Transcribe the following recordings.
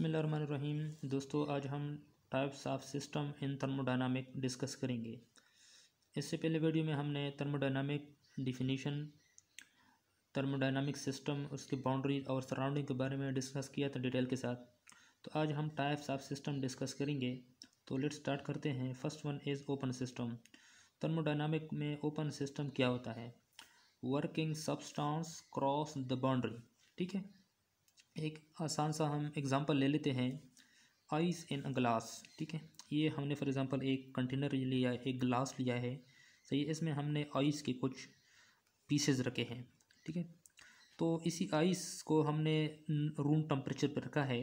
बसमीम दोस्तों आज हम types of system in thermodynamic discuss करेंगे इससे पहले वीडियो में हमने थर्मोडाइनमिक डिफिनीशन थर्मोडाइनमिक सिस्टम उसके बाउंड्री और सराउंडिंग के बारे में डिस्कस किया था डिटेल के साथ तो आज हम टाइप्स ऑफ सिस्टम डिस्कस करेंगे तो लेट स्टार्ट करते हैं first one is open system thermodynamic में ओपन सिस्टम क्या होता है working substance cross the boundary ठीक है एक आसान सा हम एग्ज़ाम्पल ले लेते हैं आइस इन अ ग्लास ठीक है ये हमने फॉर एग्ज़ाम्पल एक कंटेनर लिया है एक ग्लास लिया है सही है इसमें हमने आइस के कुछ पीसेज रखे हैं ठीक है तो इसी आइस को हमने रूम टम्परेचर पर रखा है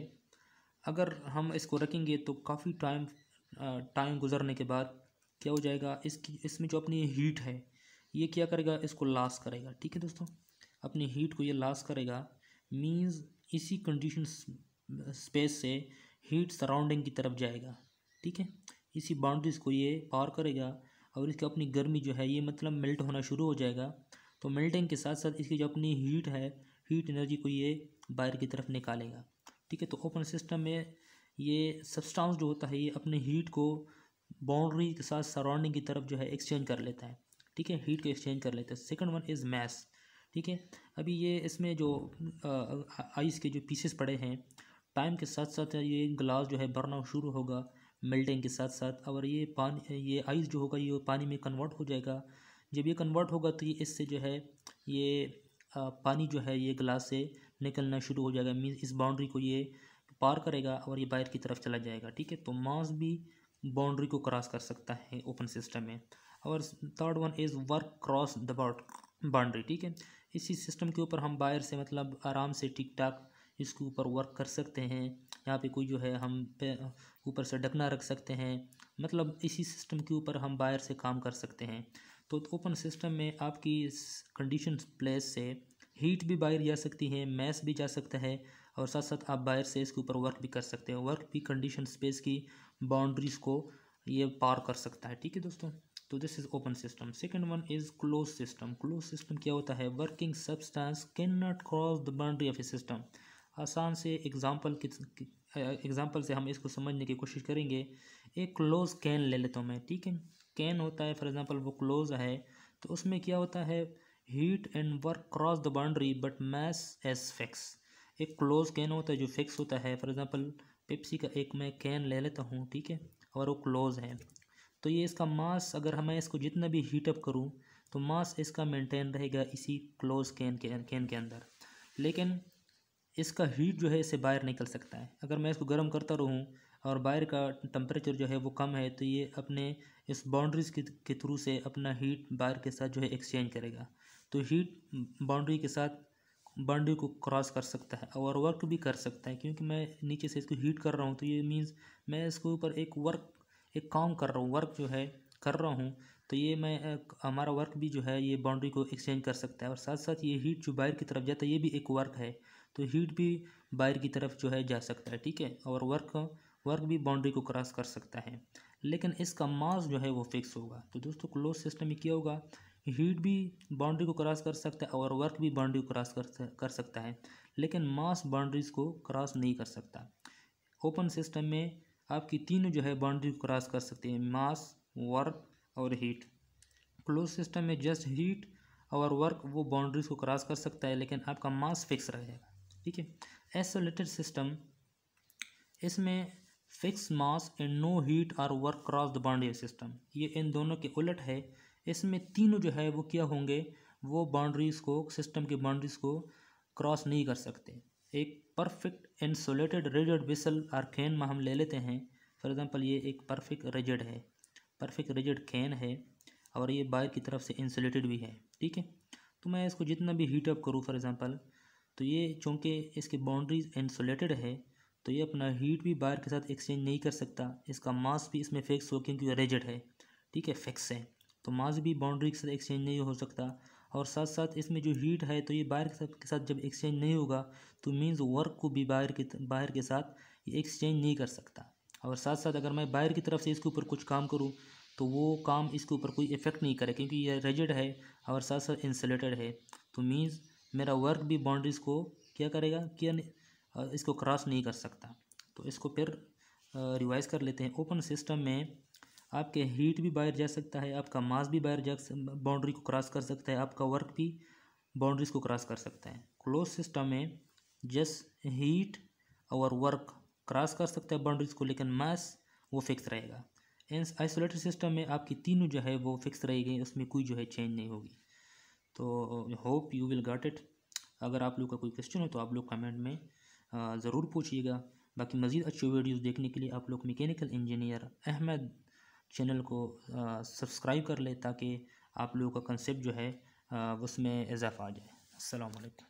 अगर हम इसको रखेंगे तो काफ़ी टाइम टाइम गुजरने के बाद क्या हो जाएगा इसकी इसमें जो अपनी हीट है ये क्या करेगा इसको लास करेगा ठीक है दोस्तों अपनी हीट को ये लास करेगा मींस इसी कंडीशन स्पेस से हीट सराउंडिंग की तरफ जाएगा ठीक है इसी बाउंड्रीज को ये पार करेगा और इसकी अपनी गर्मी जो है ये मतलब मेल्ट होना शुरू हो जाएगा तो मेल्टिंग के साथ साथ इसकी जो अपनी हीट है हीट एनर्जी को ये बाहर की तरफ निकालेगा ठीक है तो ओपन सिस्टम में ये सब्सटेंस जो होता है ये अपने हीट को बाउंड्री के साथ सराउंडिंग की तरफ जो है एक्सचेंज कर लेता है ठीक है हीट को एक्सचेंज कर लेता है सेकंड वन इज़ मैस ठीक है अभी ये इसमें जो आइस के जो पीसेस पड़े हैं टाइम के साथ साथ ये ग्लास जो है भरना शुरू होगा मेल्टिंग के साथ साथ और ये पानी ये आइस जो होगा ये पानी में कन्वर्ट हो जाएगा जब ये कन्वर्ट होगा तो ये इससे जो है ये पानी जो है ये ग्लास से निकलना शुरू हो जाएगा मीन इस बाउंड्री को ये पार करेगा और ये बाहर की तरफ चला जाएगा ठीक है तो मास भी बाउंड्री को क्रॉस कर सकता है ओपन सिस्टम में और third one is work cross the boundary ठीक है इसी सिस्टम के ऊपर हम बायर से मतलब आराम से ठीक ठाक इसके ऊपर वर्क कर सकते हैं यहाँ पे कोई जो है हम ऊपर से ढकना रख सकते हैं मतलब इसी सिस्टम के ऊपर हम बायर से काम कर सकते हैं तो ओपन सिस्टम में आपकी कंडीशन प्लेस से हीट भी बाहर जा सकती है मैस भी जा सकता है और साथ साथ आप बाहर से इसके ऊपर वर्क भी कर सकते हैं वर्क भी कंडीशन स्पेस की बाउंड्रीज़ को ये पार कर सकता है ठीक है दोस्तों तो this is open system second one is close system close system क्या होता है working substance can not cross the boundary of a system आसान से एग्जाम्पल एग्जाम्पल से हम इसको समझने की कोशिश करेंगे एक क्लोज कैन ले लेता हूँ मैं ठीक है कैन होता है फॉर एग्जाम्पल वो क्लोज है तो उसमें क्या होता है heat and work cross the boundary but mass is fix एक क्लोज कैन होता है जो फिक्स होता है फॉर एग्जाम्पल पेप्सी का एक मैं कैन ले लेता हूँ ठीक है और वो क्लोज है तो ये इसका मास अगर मैं इसको जितना भी हीटअप करूँ तो मास इसका मेंटेन रहेगा इसी क्लोज कैन के कैन के अंदर लेकिन इसका हीट जो है इसे बाहर निकल सकता है अगर मैं इसको गर्म करता रहूँ और बाहर का टम्परेचर जो है वो कम है तो ये अपने इस बाउंड्रीज़ के थ्रू से अपना हीट बाहर के साथ जो है एक्सचेंज करेगा तो हीट बाउंड्री के साथ बाउंड्री को क्रॉस कर सकता है और वर्क भी कर सकता है क्योंकि मैं नीचे से इसको हीट कर रहा हूँ तो ये मीन्स मैं इसके ऊपर एक वर्क एक काम कर रहा हूँ वर्क जो है कर रहा हूँ तो ये मैं हमारा वर्क भी जो है ये बाउंड्री को एक्सचेंज कर सकता है और साथ साथ ये हीट जो बाहर की तरफ जाता है ये भी एक वर्क है तो हीट भी बाहर की तरफ जो है जा सकता है ठीक है और वर्क वर्क भी बाउंड्री को क्रॉस कर सकता है लेकिन इसका मास जो है वो फिक्स होगा तो दोस्तों क्लोज सिस्टम में क्या होगा हीट भी बाउंड्री को क्रॉस कर सकता है और वर्क भी बाउंड्री को क्रॉस कर कर सकता है लेकिन मास बाउंड्रीज को क्रॉस नहीं कर सकता ओपन सिस्टम में आपकी तीनों जो है बाउंड्री क्रॉस कर सकते हैं मास वर्क और हीट क्लोज सिस्टम में जस्ट हीट और वर्क वो बाउंड्रीज को क्रॉस कर सकता है लेकिन आपका मास फिक्स रहेगा ठीक है एसोलेटेड सिस्टम इसमें fix mass and no heat और work cross the boundary system ये इन दोनों के उलट है इसमें तीनों जो है वो क्या होंगे वो बाउंड्रीज़ को सिस्टम की बाउंड्रीज़ को क्रॉस नहीं कर सकते एक परफेक्ट इंसोलेटेड रिजिड विसल और खेन में हम ले लेते हैं फॉर एग्ज़ाम्पल ये एक परफेक्ट रिजिड है परफेक्ट रिजिड खेन है और ये बाहर की तरफ से इंसुलेटेड भी है ठीक है तो मैं इसको जितना भी हीटअप करूँ फॉर एग्ज़ाम्पल तो ये चूँकि इसकी बाउंड्रीज इंसुलेटेड है तो ये अपना हीट भी बाहर के साथ एक्सचेंज नहीं कर सकता इसका मास भी इसमें फिक्स हो क्योंकि रिजिड है ठीक है फिक्स है तो मास भी बाउंड्री के साथ एक्सचेंज नहीं हो सकता और साथ साथ इसमें जो हीट है तो ये बाहर के साथ जब एक्सचेंज नहीं होगा तो मीन्स वर्क को भी बाहर के बाहर के साथ ये एक्सचेंज नहीं कर सकता और साथ साथ अगर मैं बाहर की तरफ से इसके ऊपर कुछ काम करूँ तो वो काम इसके ऊपर कोई इफेक्ट नहीं करे क्योंकि ये रेजिड है और साथ साथ इंसुलेटेड है तो मीन्स मेरा वर्क भी बाउंड्रीज़ को क्या करेगा क्या इसको क्रॉस नहीं कर सकता तो इसको फिर रिवाइज कर लेते हैं ओपन सिस्टम में आपके हीट भी बाहर जा सकता है आपका मास भी बाहर जा बाउंड्री को क्रॉस कर सकता है आपका वर्क भी बाउंड्रीज को क्रॉस कर सकता है क्लोज सिस्टम में जस हीट और वर्क क्रॉस कर सकता है बाउंड्रीज को लेकिन मास वो फिक्स रहेगा इन आइसोलेटेड सिस्टम में आपकी तीनों जो है वो फिक्स रहेगी उसमें कोई जो है चेंज नहीं होगी तो hope you will get it अगर आप लोग का कोई क्वेश्चन हो तो आप लोग कमेंट में ज़रूर पूछिएगा बाकी मज़ीद अच्छी वीडियोज़ देखने के लिए आप लोग मैकेनिकल इंजीनियर अहमद चैनल को सब्सक्राइब कर लें ताकि आप लोगों का कंसेप्ट जो है उसमें इजाफा आ जाए अलैक्म